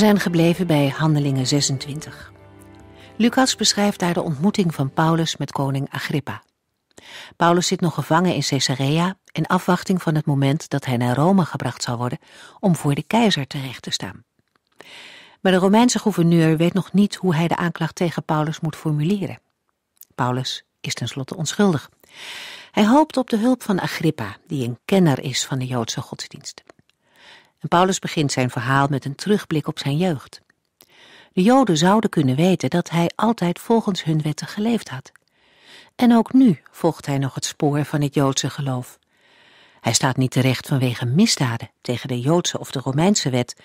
zijn gebleven bij Handelingen 26. Lucas beschrijft daar de ontmoeting van Paulus met koning Agrippa. Paulus zit nog gevangen in Caesarea in afwachting van het moment dat hij naar Rome gebracht zal worden om voor de keizer terecht te staan. Maar de Romeinse gouverneur weet nog niet hoe hij de aanklacht tegen Paulus moet formuleren. Paulus is tenslotte onschuldig. Hij hoopt op de hulp van Agrippa, die een kenner is van de Joodse godsdienst. En Paulus begint zijn verhaal met een terugblik op zijn jeugd. De Joden zouden kunnen weten dat hij altijd volgens hun wetten geleefd had. En ook nu volgt hij nog het spoor van het Joodse geloof. Hij staat niet terecht vanwege misdaden tegen de Joodse of de Romeinse wet,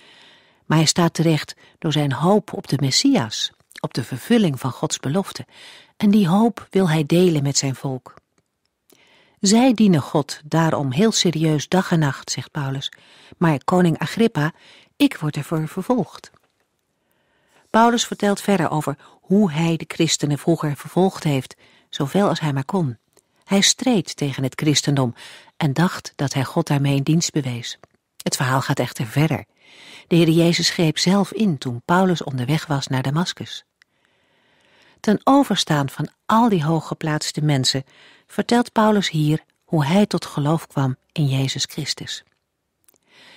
maar hij staat terecht door zijn hoop op de Messias, op de vervulling van Gods belofte. En die hoop wil hij delen met zijn volk. Zij dienen God daarom heel serieus dag en nacht, zegt Paulus. Maar koning Agrippa, ik word ervoor vervolgd. Paulus vertelt verder over hoe hij de christenen vroeger vervolgd heeft, zoveel als hij maar kon. Hij streed tegen het christendom en dacht dat hij God daarmee in dienst bewees. Het verhaal gaat echter verder. De Heer Jezus greep zelf in toen Paulus onderweg was naar Damaskus. Ten overstaan van al die hooggeplaatste mensen vertelt Paulus hier hoe hij tot geloof kwam in Jezus Christus.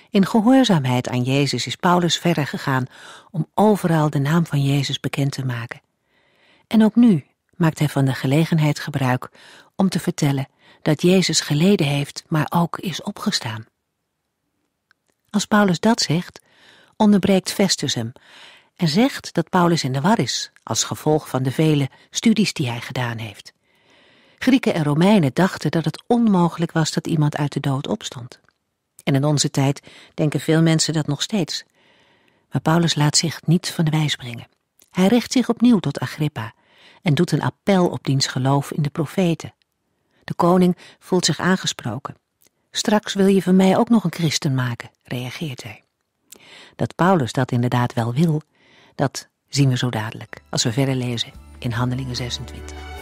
In gehoorzaamheid aan Jezus is Paulus verder gegaan om overal de naam van Jezus bekend te maken. En ook nu maakt hij van de gelegenheid gebruik om te vertellen dat Jezus geleden heeft, maar ook is opgestaan. Als Paulus dat zegt, onderbreekt Festus hem en zegt dat Paulus in de war is als gevolg van de vele studies die hij gedaan heeft. Grieken en Romeinen dachten dat het onmogelijk was dat iemand uit de dood opstond. En in onze tijd denken veel mensen dat nog steeds. Maar Paulus laat zich niet van de wijs brengen. Hij richt zich opnieuw tot Agrippa en doet een appel op diens geloof in de profeten. De koning voelt zich aangesproken. Straks wil je van mij ook nog een christen maken, reageert hij. Dat Paulus dat inderdaad wel wil, dat zien we zo dadelijk als we verder lezen in Handelingen 26.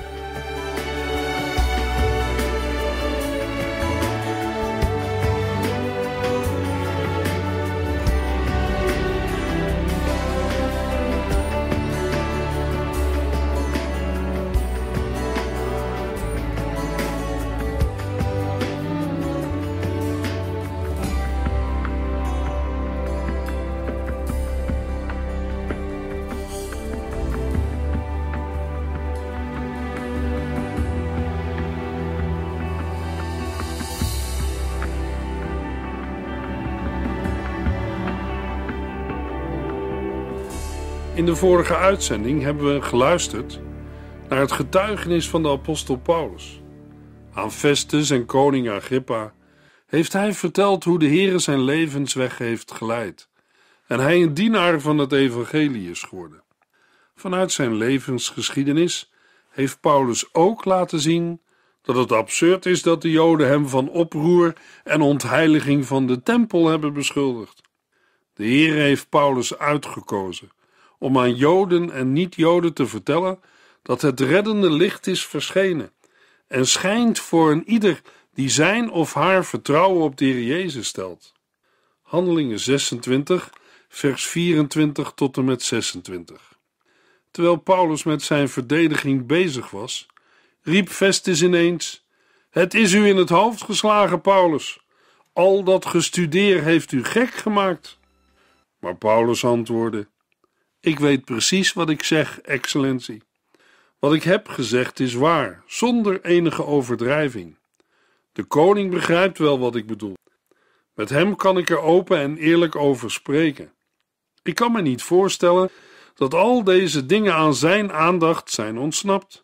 In de vorige uitzending hebben we geluisterd naar het getuigenis van de apostel Paulus. Aan Festus en koning Agrippa heeft hij verteld hoe de Heere zijn levensweg heeft geleid en hij een dienaar van het evangelie is geworden. Vanuit zijn levensgeschiedenis heeft Paulus ook laten zien dat het absurd is dat de Joden hem van oproer en ontheiliging van de tempel hebben beschuldigd. De Heere heeft Paulus uitgekozen om aan Joden en niet-Joden te vertellen dat het reddende licht is verschenen en schijnt voor een ieder die zijn of haar vertrouwen op de Heer Jezus stelt. Handelingen 26, vers 24 tot en met 26. Terwijl Paulus met zijn verdediging bezig was, riep Festus ineens: Het is u in het hoofd geslagen, Paulus. Al dat gestudeer heeft u gek gemaakt. Maar Paulus antwoordde: ik weet precies wat ik zeg, excellentie. Wat ik heb gezegd is waar, zonder enige overdrijving. De koning begrijpt wel wat ik bedoel. Met hem kan ik er open en eerlijk over spreken. Ik kan me niet voorstellen dat al deze dingen aan zijn aandacht zijn ontsnapt.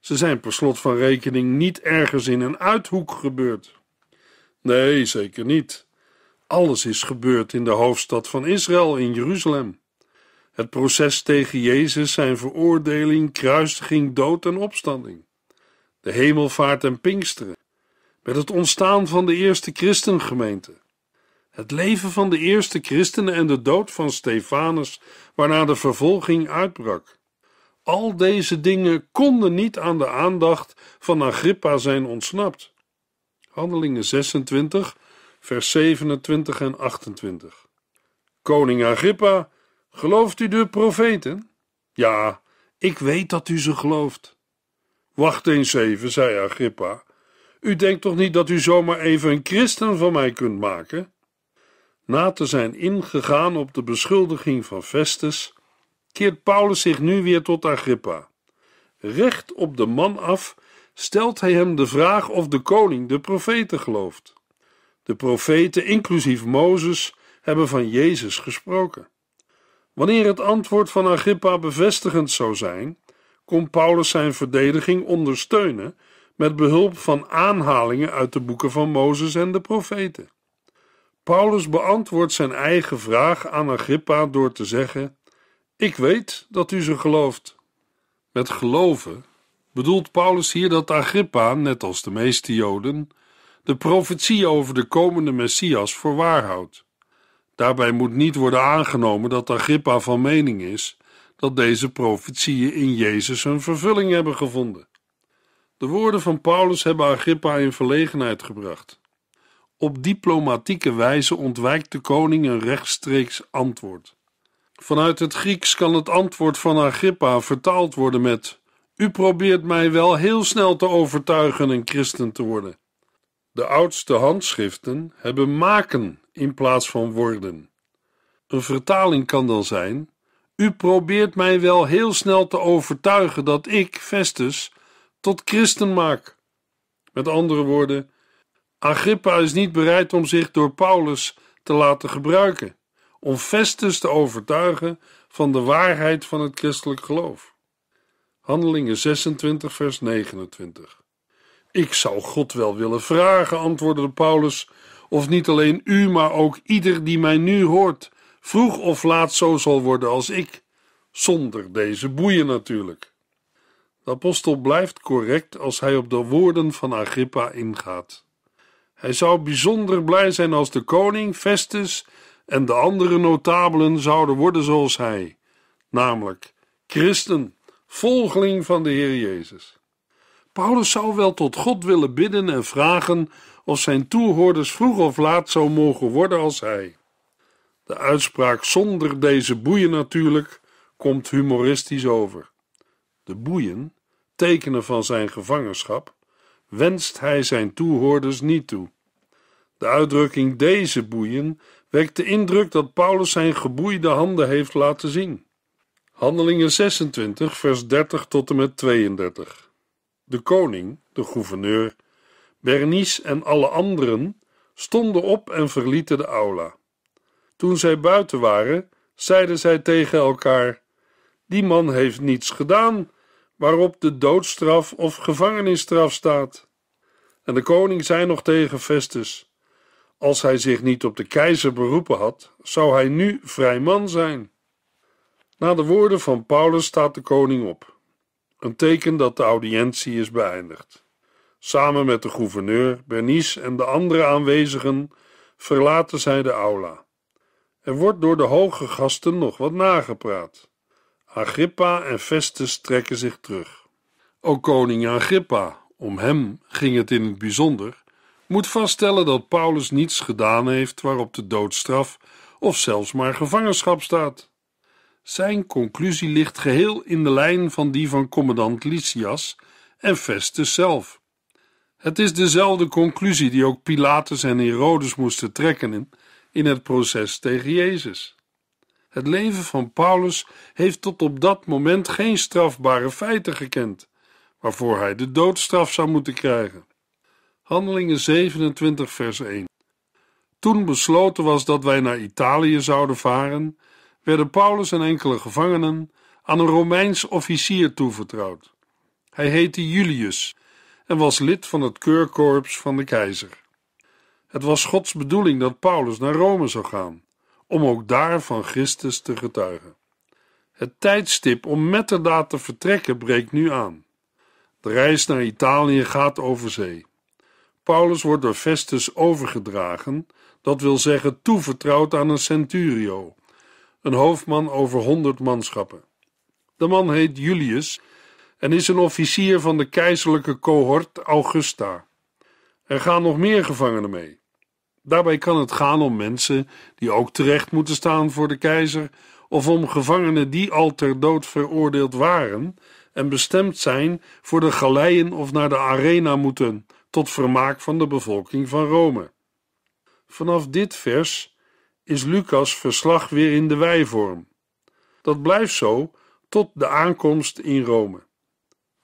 Ze zijn per slot van rekening niet ergens in een uithoek gebeurd. Nee, zeker niet. Alles is gebeurd in de hoofdstad van Israël, in Jeruzalem het proces tegen Jezus, zijn veroordeling, kruisiging, dood en opstanding, de hemelvaart en Pinksteren, met het ontstaan van de eerste christengemeente, het leven van de eerste christenen en de dood van Stefanus, waarna de vervolging uitbrak. Al deze dingen konden niet aan de aandacht van Agrippa zijn ontsnapt. Handelingen 26, vers 27 en 28. Koning Agrippa Gelooft u de profeten? Ja, ik weet dat u ze gelooft. Wacht eens even, zei Agrippa. U denkt toch niet dat u zomaar even een christen van mij kunt maken? Na te zijn ingegaan op de beschuldiging van Festus, keert Paulus zich nu weer tot Agrippa. Recht op de man af stelt hij hem de vraag of de koning de profeten gelooft. De profeten, inclusief Mozes, hebben van Jezus gesproken. Wanneer het antwoord van Agrippa bevestigend zou zijn, kon Paulus zijn verdediging ondersteunen met behulp van aanhalingen uit de boeken van Mozes en de profeten. Paulus beantwoordt zijn eigen vraag aan Agrippa door te zeggen: Ik weet dat u ze gelooft. Met geloven bedoelt Paulus hier dat Agrippa, net als de meeste Joden, de profetie over de komende Messias voor waar houdt. Daarbij moet niet worden aangenomen dat Agrippa van mening is dat deze profetieën in Jezus een vervulling hebben gevonden. De woorden van Paulus hebben Agrippa in verlegenheid gebracht. Op diplomatieke wijze ontwijkt de koning een rechtstreeks antwoord. Vanuit het Grieks kan het antwoord van Agrippa vertaald worden met: U probeert mij wel heel snel te overtuigen een christen te worden. De oudste handschriften hebben maken in plaats van worden. Een vertaling kan dan zijn: U probeert mij wel heel snel te overtuigen dat ik, Festus, tot christen maak. Met andere woorden, Agrippa is niet bereid om zich door Paulus te laten gebruiken, om Festus te overtuigen van de waarheid van het christelijk geloof. Handelingen 26, vers 29. Ik zou God wel willen vragen, antwoordde Paulus, of niet alleen u, maar ook ieder die mij nu hoort, vroeg of laat zo zal worden als ik, zonder deze boeien natuurlijk. De apostel blijft correct als hij op de woorden van Agrippa ingaat. Hij zou bijzonder blij zijn als de koning, Festus en de andere notabelen zouden worden zoals hij, namelijk christen, volgeling van de Heer Jezus. Paulus zou wel tot God willen bidden en vragen of zijn toehoorders vroeg of laat zo mogen worden als hij. De uitspraak zonder deze boeien natuurlijk komt humoristisch over. De boeien, tekenen van zijn gevangenschap, wenst hij zijn toehoorders niet toe. De uitdrukking deze boeien wekt de indruk dat Paulus zijn geboeide handen heeft laten zien. Handelingen 26, vers 30 tot en met 32. De koning, de gouverneur, Bernice en alle anderen stonden op en verlieten de aula. Toen zij buiten waren, zeiden zij tegen elkaar: Die man heeft niets gedaan waarop de doodstraf of gevangenisstraf staat. En de koning zei nog tegen Festus: Als hij zich niet op de keizer beroepen had, zou hij nu vrij man zijn. Na de woorden van Paulus staat de koning op, een teken dat de audiëntie is beëindigd. Samen met de gouverneur, Bernice en de andere aanwezigen verlaten zij de aula. Er wordt door de hoge gasten nog wat nagepraat. Agrippa en Festus trekken zich terug. Ook koning Agrippa, om hem ging het in het bijzonder, moet vaststellen dat Paulus niets gedaan heeft waarop de doodstraf of zelfs maar gevangenschap staat. Zijn conclusie ligt geheel in de lijn van die van commandant Lysias en Festus zelf. Het is dezelfde conclusie die ook Pilatus en Herodes moesten trekken in het proces tegen Jezus. Het leven van Paulus heeft tot op dat moment geen strafbare feiten gekend, waarvoor hij de doodstraf zou moeten krijgen. Handelingen 27, vers 1. Toen besloten was dat wij naar Italië zouden varen, werden Paulus en enkele gevangenen aan een Romeins officier toevertrouwd. Hij heette Julius en was lid van het keurkorps van de keizer. Het was Gods bedoeling dat Paulus naar Rome zou gaan, om ook daar van Christus te getuigen. Het tijdstip om metterdaad te vertrekken breekt nu aan. De reis naar Italië gaat over zee. Paulus wordt door Festus overgedragen, dat wil zeggen toevertrouwd aan een centurio, een hoofdman over honderd manschappen. De man heet Julius en is een officier van de keizerlijke cohort Augusta. Er gaan nog meer gevangenen mee. Daarbij kan het gaan om mensen die ook terecht moeten staan voor de keizer, of om gevangenen die al ter dood veroordeeld waren en bestemd zijn voor de galeien of naar de arena moeten, tot vermaak van de bevolking van Rome. Vanaf dit vers is Lucas' verslag weer in de wijvorm. Dat blijft zo tot de aankomst in Rome.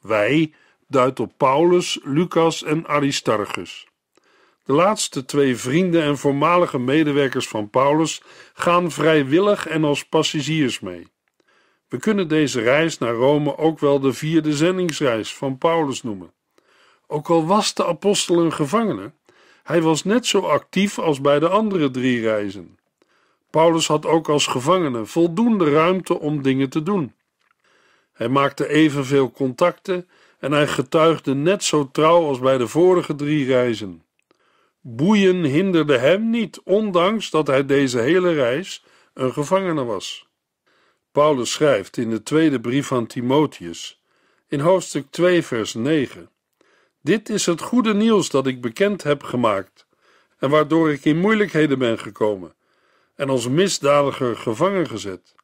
Wij duidt op Paulus, Lucas en Aristarchus. De laatste twee vrienden en voormalige medewerkers van Paulus gaan vrijwillig en als passagiers mee. We kunnen deze reis naar Rome ook wel de vierde zendingsreis van Paulus noemen. Ook al was de apostel een gevangene, hij was net zo actief als bij de andere drie reizen. Paulus had ook als gevangene voldoende ruimte om dingen te doen. Hij maakte evenveel contacten en hij getuigde net zo trouw als bij de vorige drie reizen. Boeien hinderde hem niet, ondanks dat hij deze hele reis een gevangene was. Paulus schrijft in de tweede brief aan Timotheus, in hoofdstuk 2, vers 9: Dit is het goede nieuws dat ik bekend heb gemaakt en waardoor ik in moeilijkheden ben gekomen en als misdadiger gevangen gezet.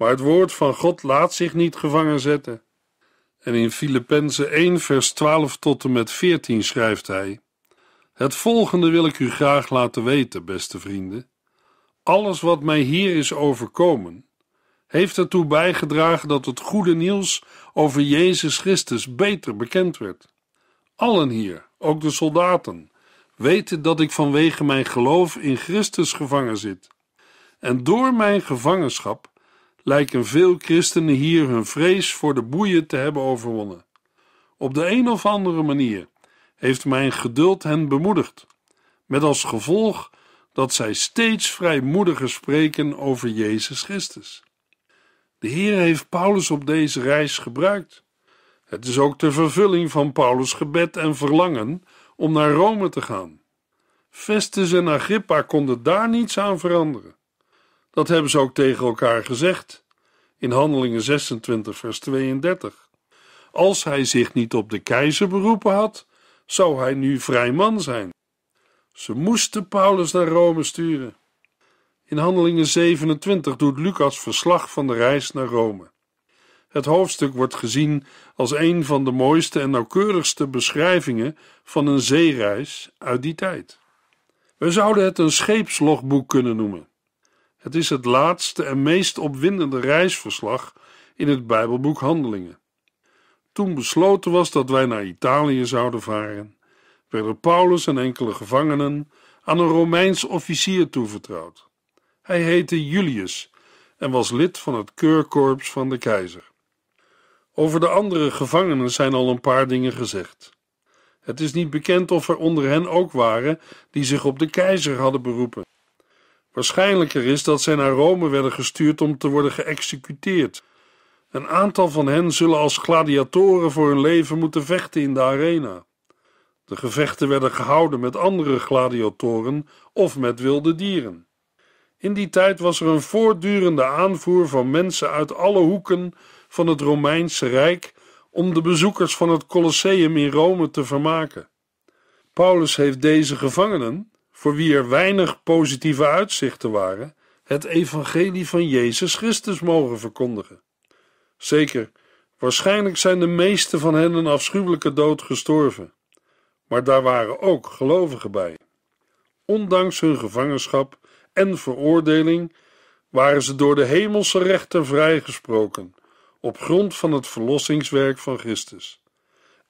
Maar het woord van God laat zich niet gevangen zetten. En in Filippenzen 1, vers 12 tot en met 14 schrijft hij: Het volgende wil ik u graag laten weten, beste vrienden. Alles wat mij hier is overkomen, heeft ertoe bijgedragen dat het goede nieuws over Jezus Christus beter bekend werd. Allen hier, ook de soldaten, weten dat ik vanwege mijn geloof in Christus gevangen zit. En door mijn gevangenschap lijken veel christenen hier hun vrees voor de boeien te hebben overwonnen. Op de een of andere manier heeft mijn geduld hen bemoedigd, met als gevolg dat zij steeds vrijmoediger spreken over Jezus Christus. De Heer heeft Paulus op deze reis gebruikt. Het is ook de vervulling van Paulus' gebed en verlangen om naar Rome te gaan. Festus en Agrippa konden daar niets aan veranderen. Dat hebben ze ook tegen elkaar gezegd in Handelingen 26, vers 32. Als hij zich niet op de keizer beroepen had, zou hij nu vrij man zijn. Ze moesten Paulus naar Rome sturen. In Handelingen 27 doet Lucas verslag van de reis naar Rome. Het hoofdstuk wordt gezien als een van de mooiste en nauwkeurigste beschrijvingen van een zeereis uit die tijd. We zouden het een scheepslogboek kunnen noemen. Het is het laatste en meest opwindende reisverslag in het Bijbelboek Handelingen. Toen besloten was dat wij naar Italië zouden varen, werden Paulus en enkele gevangenen aan een Romeins officier toevertrouwd. Hij heette Julius en was lid van het keurkorps van de keizer. Over de andere gevangenen zijn al een paar dingen gezegd. Het is niet bekend of er onder hen ook waren die zich op de keizer hadden beroepen. Waarschijnlijker is dat zij naar Rome werden gestuurd om te worden geëxecuteerd. Een aantal van hen zullen als gladiatoren voor hun leven moeten vechten in de arena. De gevechten werden gehouden met andere gladiatoren of met wilde dieren. In die tijd was er een voortdurende aanvoer van mensen uit alle hoeken van het Romeinse Rijk om de bezoekers van het Colosseum in Rome te vermaken. Paulus heeft deze gevangenen, voor wie er weinig positieve uitzichten waren, het evangelie van Jezus Christus mogen verkondigen. Zeker, waarschijnlijk zijn de meeste van hen een afschuwelijke dood gestorven, maar daar waren ook gelovigen bij. Ondanks hun gevangenschap en veroordeling waren ze door de hemelse rechter vrijgesproken op grond van het verlossingswerk van Christus.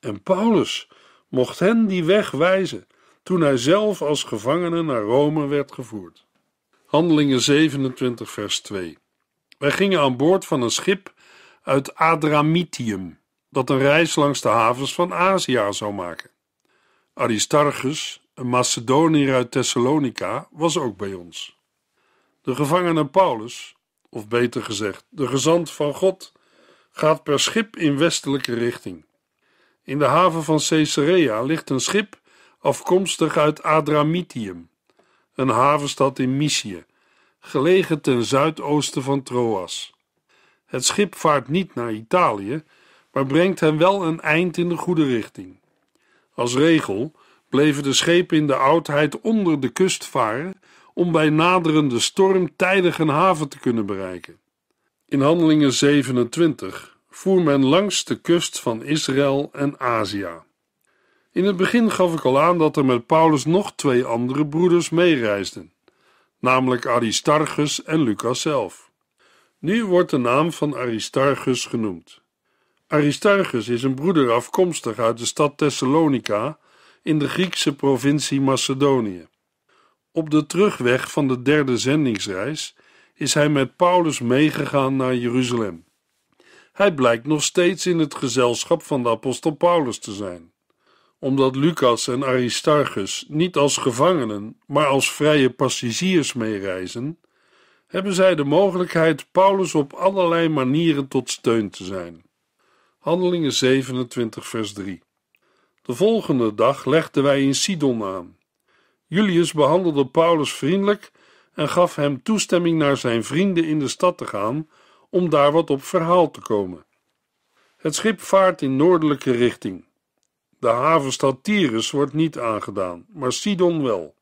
En Paulus mocht hen die weg wijzen toen hij zelf als gevangene naar Rome werd gevoerd. Handelingen 27, vers 2. Wij gingen aan boord van een schip uit Adramitium, dat een reis langs de havens van Azië zou maken. Aristarchus, een Macedoniër uit Thessalonica, was ook bij ons. De gevangene Paulus, of beter gezegd, de gezant van God, gaat per schip in westelijke richting. In de haven van Caesarea ligt een schip afkomstig uit Adramitium, een havenstad in Mysië, gelegen ten zuidoosten van Troas. Het schip vaart niet naar Italië, maar brengt hem wel een eind in de goede richting. Als regel bleven de schepen in de oudheid onder de kust varen om bij naderende storm tijdig een haven te kunnen bereiken. In Handelingen 27 voer men langs de kust van Israël en Azië. In het begin gaf ik al aan dat er met Paulus nog twee andere broeders meereisden, namelijk Aristarchus en Lucas zelf. Nu wordt de naam van Aristarchus genoemd. Aristarchus is een broeder afkomstig uit de stad Thessalonica in de Griekse provincie Macedonië. Op de terugweg van de derde zendingsreis is hij met Paulus meegegaan naar Jeruzalem. Hij blijkt nog steeds in het gezelschap van de apostel Paulus te zijn omdat Lucas en Aristarchus niet als gevangenen, maar als vrije passagiers meereizen, hebben zij de mogelijkheid Paulus op allerlei manieren tot steun te zijn. Handelingen 27, vers 3. De volgende dag legden wij in Sidon aan. Julius behandelde Paulus vriendelijk en gaf hem toestemming naar zijn vrienden in de stad te gaan om daar wat op verhaal te komen. Het schip vaart in noordelijke richting. De havenstad Tyrus wordt niet aangedaan, maar Sidon wel.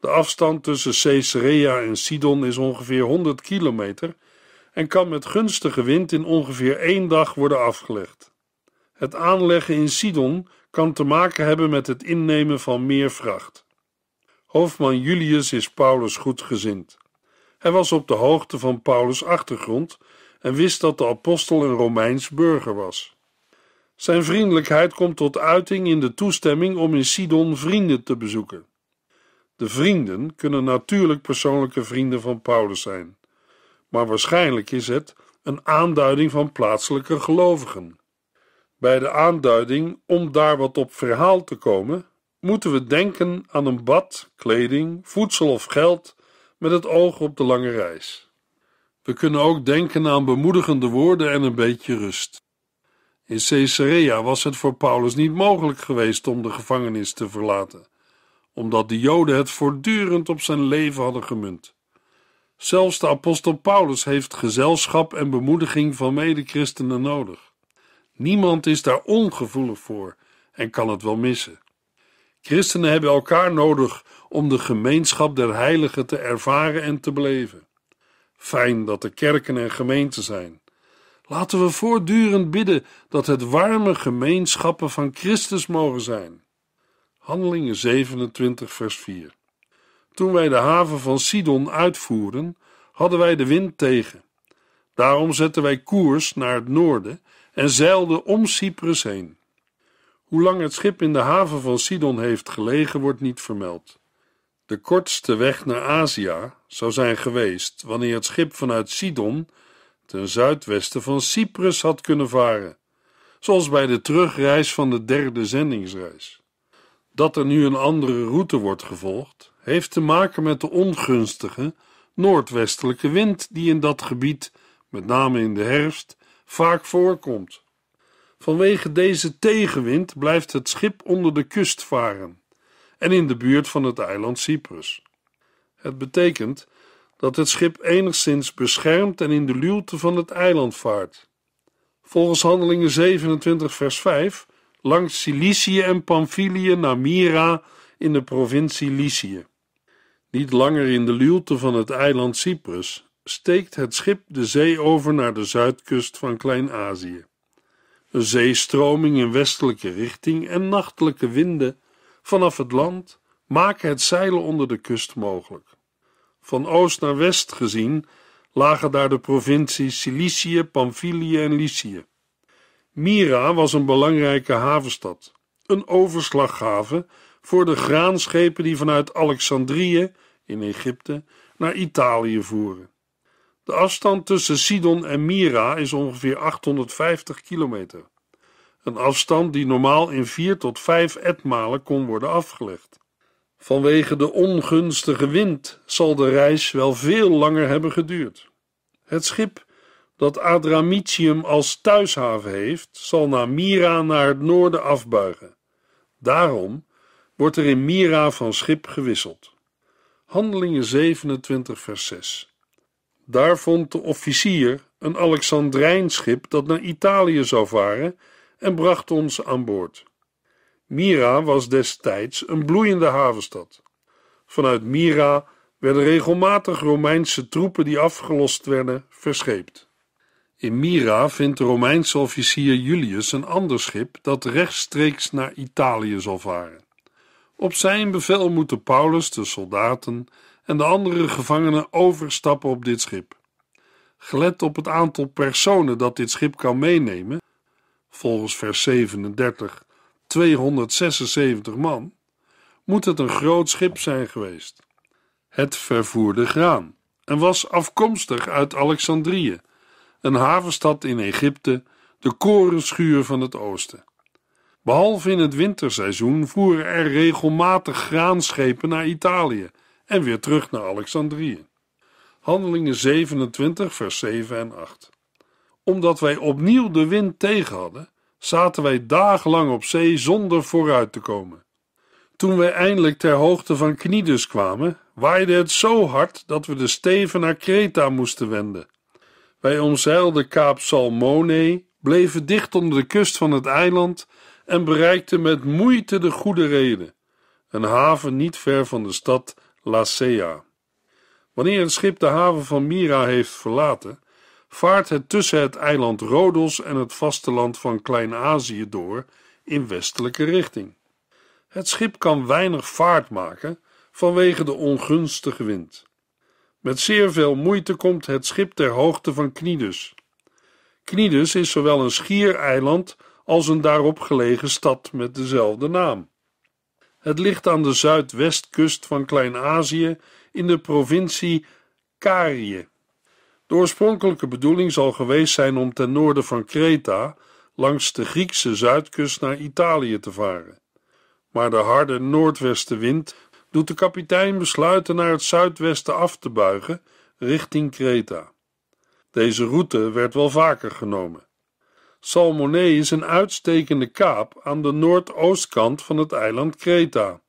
De afstand tussen Caesarea en Sidon is ongeveer 100 kilometer en kan met gunstige wind in ongeveer één dag worden afgelegd. Het aanleggen in Sidon kan te maken hebben met het innemen van meer vracht. Hoofdman Julius is Paulus goedgezind. Hij was op de hoogte van Paulus' achtergrond en wist dat de apostel een Romeins burger was. Zijn vriendelijkheid komt tot uiting in de toestemming om in Sidon vrienden te bezoeken. De vrienden kunnen natuurlijk persoonlijke vrienden van Paulus zijn, maar waarschijnlijk is het een aanduiding van plaatselijke gelovigen. Bij de aanduiding om daar wat op verhaal te komen, moeten we denken aan een bad, kleding, voedsel of geld met het oog op de lange reis. We kunnen ook denken aan bemoedigende woorden en een beetje rust. In Caesarea was het voor Paulus niet mogelijk geweest om de gevangenis te verlaten, omdat de Joden het voortdurend op zijn leven hadden gemunt. Zelfs de apostel Paulus heeft gezelschap en bemoediging van medechristenen nodig. Niemand is daar ongevoelig voor en kan het wel missen. Christenen hebben elkaar nodig om de gemeenschap der heiligen te ervaren en te beleven. Fijn dat er kerken en gemeenten zijn Laten we voortdurend bidden dat het warme gemeenschappen van Christus mogen zijn. Handelingen 27, vers 4. Toen wij de haven van Sidon uitvoeren, hadden wij de wind tegen. Daarom zetten wij koers naar het noorden en zeilden om Cyprus heen. Hoe lang het schip in de haven van Sidon heeft gelegen, wordt niet vermeld. De kortste weg naar Azië zou zijn geweest wanneer het schip vanuit Sidon ten zuidwesten van Cyprus had kunnen varen, zoals bij de terugreis van de derde zendingsreis. Dat er nu een andere route wordt gevolgd, heeft te maken met de ongunstige noordwestelijke wind die in dat gebied, met name in de herfst, vaak voorkomt. Vanwege deze tegenwind blijft het schip onder de kust varen en in de buurt van het eiland Cyprus. Het betekent dat het schip enigszins beschermt en in de luwte van het eiland vaart. Volgens Handelingen 27, vers 5 langs Cilicië en Pamphylië naar Myra in de provincie Lycië. Niet langer in de luwte van het eiland Cyprus steekt het schip de zee over naar de zuidkust van Klein-Azië. Een zeestroming in westelijke richting en nachtelijke winden vanaf het land maken het zeilen onder de kust mogelijk. Van oost naar west gezien lagen daar de provincies Cilicië, Pamphylië en Lycië. Myra was een belangrijke havenstad, een overslaghaven voor de graanschepen die vanuit Alexandrië in Egypte naar Italië voeren. De afstand tussen Sidon en Myra is ongeveer 850 kilometer. Een afstand die normaal in vier tot vijf etmalen kon worden afgelegd. Vanwege de ongunstige wind zal de reis wel veel langer hebben geduurd. Het schip dat Adramitium als thuishaven heeft, zal naar Mira naar het noorden afbuigen. Daarom wordt er in Mira van schip gewisseld. Handelingen 27, vers 6. Daar vond de officier een Alexandrijnschip dat naar Italië zou varen en bracht ons aan boord. Mira was destijds een bloeiende havenstad. Vanuit Mira werden regelmatig Romeinse troepen die afgelost werden verscheept. In Mira vindt de Romeinse officier Julius een ander schip dat rechtstreeks naar Italië zal varen. Op zijn bevel moeten Paulus, de soldaten en de andere gevangenen overstappen op dit schip. Gelet op het aantal personen dat dit schip kan meenemen, volgens vers 37 276 man, moet het een groot schip zijn geweest. Het vervoerde graan en was afkomstig uit Alexandrië, een havenstad in Egypte, de korenschuur van het oosten. Behalve in het winterseizoen voeren er regelmatig graanschepen naar Italië en weer terug naar Alexandrië. Handelingen 27, vers 7 en 8. Omdat wij opnieuw de wind tegen hadden, zaten wij dagenlang op zee zonder vooruit te komen. Toen wij eindelijk ter hoogte van Knidus kwamen, waaide het zo hard dat we de steven naar Kreta moesten wenden. Wij omzeilden Kaap Salmone, bleven dicht onder de kust van het eiland en bereikten met moeite de goede reden, een haven niet ver van de stad Lacea. Wanneer een schip de haven van Mira heeft verlaten, vaart het tussen het eiland Rodos en het vasteland van Klein-Azië door in westelijke richting. Het schip kan weinig vaart maken vanwege de ongunstige wind. Met zeer veel moeite komt het schip ter hoogte van Knidus. Knidus is zowel een schiereiland als een daarop gelegen stad met dezelfde naam. Het ligt aan de zuidwestkust van Klein-Azië in de provincie Karië. De oorspronkelijke bedoeling zal geweest zijn om ten noorden van Kreta langs de Griekse zuidkust naar Italië te varen. Maar de harde noordwestenwind doet de kapitein besluiten naar het zuidwesten af te buigen richting Kreta. Deze route werd wel vaker genomen. Salmonee is een uitstekende kaap aan de noordoostkant van het eiland Kreta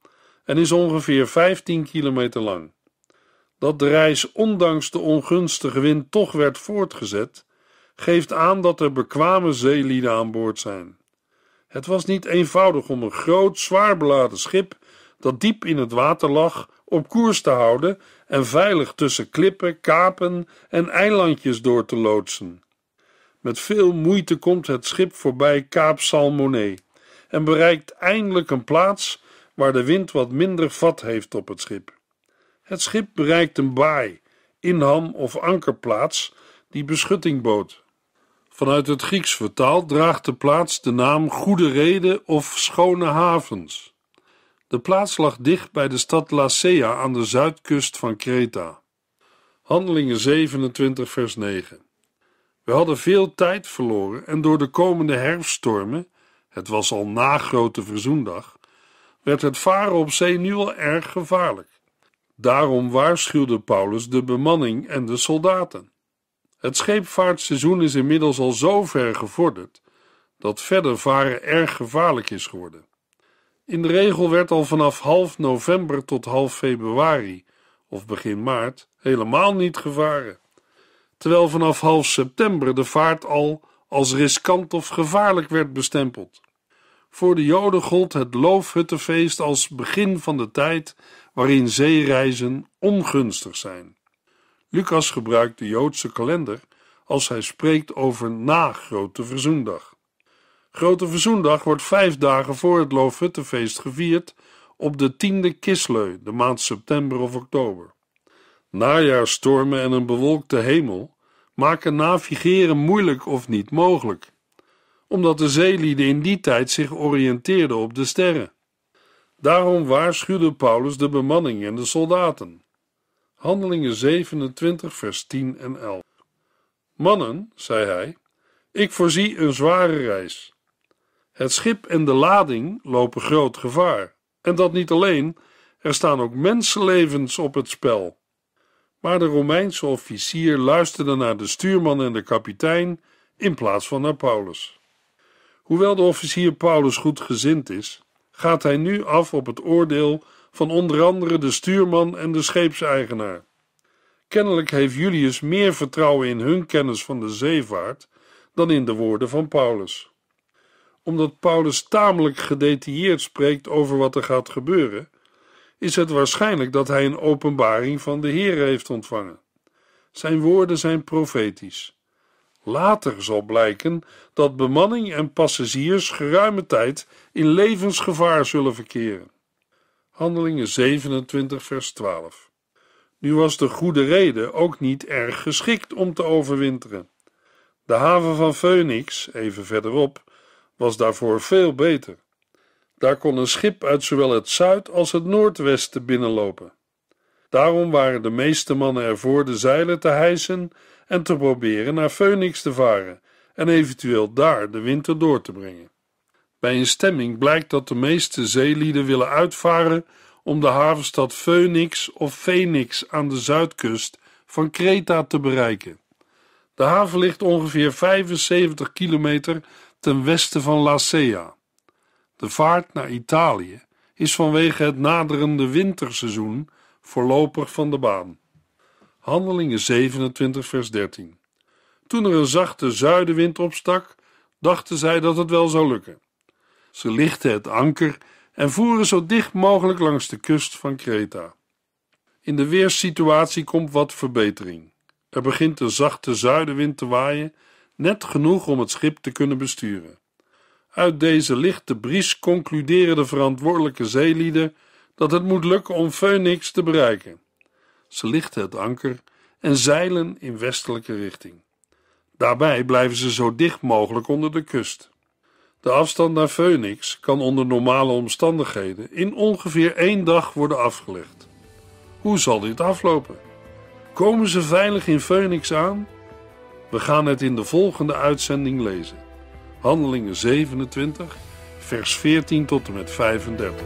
en is ongeveer 15 kilometer lang dat de reis ondanks de ongunstige wind toch werd voortgezet, geeft aan dat er bekwame zeelieden aan boord zijn. Het was niet eenvoudig om een groot, zwaar beladen schip dat diep in het water lag op koers te houden en veilig tussen klippen, kapen en eilandjes door te loodsen. Met veel moeite komt het schip voorbij Kaap Salmoné en bereikt eindelijk een plaats waar de wind wat minder vat heeft op het schip. Het schip bereikt een baai, inham of ankerplaats die beschutting bood. Vanuit het Grieks vertaald draagt de plaats de naam Goede Reden of Schone Havens. De plaats lag dicht bij de stad Lacea aan de zuidkust van Kreta. Handelingen 27, vers 9. We hadden veel tijd verloren en door de komende herfststormen, het was al na Grote Verzoendag, werd het varen op zee nu al erg gevaarlijk. Daarom waarschuwde Paulus de bemanning en de soldaten. Het scheepvaartseizoen is inmiddels al zo ver gevorderd dat verder varen erg gevaarlijk is geworden. In de regel werd al vanaf half november tot half februari of begin maart helemaal niet gevaren, terwijl vanaf half september de vaart al als riskant of gevaarlijk werd bestempeld. Voor de Joden gold het loofhuttenfeest als begin van de tijd waarin zeereizen ongunstig zijn. Lucas gebruikt de Joodse kalender als hij spreekt over na Grote Verzoendag. Grote Verzoendag wordt vijf dagen voor het Loofhuttenfeest gevierd op de tiende Kisleu, de maand september of oktober. Najaarstormen en een bewolkte hemel maken navigeren moeilijk of niet mogelijk omdat de zeelieden in die tijd zich oriënteerden op de sterren. Daarom waarschuwde Paulus de bemanning en de soldaten. Handelingen 27, vers 10 en 11. Mannen, zei hij, ik voorzie een zware reis. Het schip en de lading lopen groot gevaar. En dat niet alleen, er staan ook mensenlevens op het spel. Maar de Romeinse officier luisterde naar de stuurman en de kapitein in plaats van naar Paulus. Hoewel de officier Paulus goed gezind is, gaat hij nu af op het oordeel van onder andere de stuurman en de scheepseigenaar. Kennelijk heeft Julius meer vertrouwen in hun kennis van de zeevaart dan in de woorden van Paulus. Omdat Paulus tamelijk gedetailleerd spreekt over wat er gaat gebeuren, is het waarschijnlijk dat hij een openbaring van de Heer heeft ontvangen. Zijn woorden zijn profetisch. Later zal blijken dat bemanning en passagiers geruime tijd in levensgevaar zullen verkeren. Handelingen 27, vers 12. Nu was de goede reden ook niet erg geschikt om te overwinteren. De haven van Phoenix, even verderop, was daarvoor veel beter. Daar kon een schip uit zowel het zuid- als het noordwesten binnenlopen. Daarom waren de meeste mannen ervoor de zeilen te hijsen en te proberen naar Phoenix te varen en eventueel daar de winter door te brengen. Bij een stemming blijkt dat de meeste zeelieden willen uitvaren om de havenstad Phoenix of Phoenix aan de zuidkust van Kreta te bereiken. De haven ligt ongeveer 75 kilometer ten westen van Lacea. De vaart naar Italië is vanwege het naderende winterseizoen voorlopig van de baan. Handelingen 27, vers 13. Toen er een zachte zuidenwind opstak, dachten zij dat het wel zou lukken. Ze lichtten het anker en voeren zo dicht mogelijk langs de kust van Kreta. In de weerssituatie komt wat verbetering. Er begint een zachte zuidenwind te waaien, net genoeg om het schip te kunnen besturen. Uit deze lichte bries concluderen de verantwoordelijke zeelieden dat het moet lukken om Phoenix te bereiken. Ze lichten het anker en zeilen in westelijke richting. Daarbij blijven ze zo dicht mogelijk onder de kust. De afstand naar Phoenix kan onder normale omstandigheden in ongeveer één dag worden afgelegd. Hoe zal dit aflopen? Komen ze veilig in Phoenix aan? We gaan het in de volgende uitzending lezen. Handelingen 27, vers 14 tot en met 35.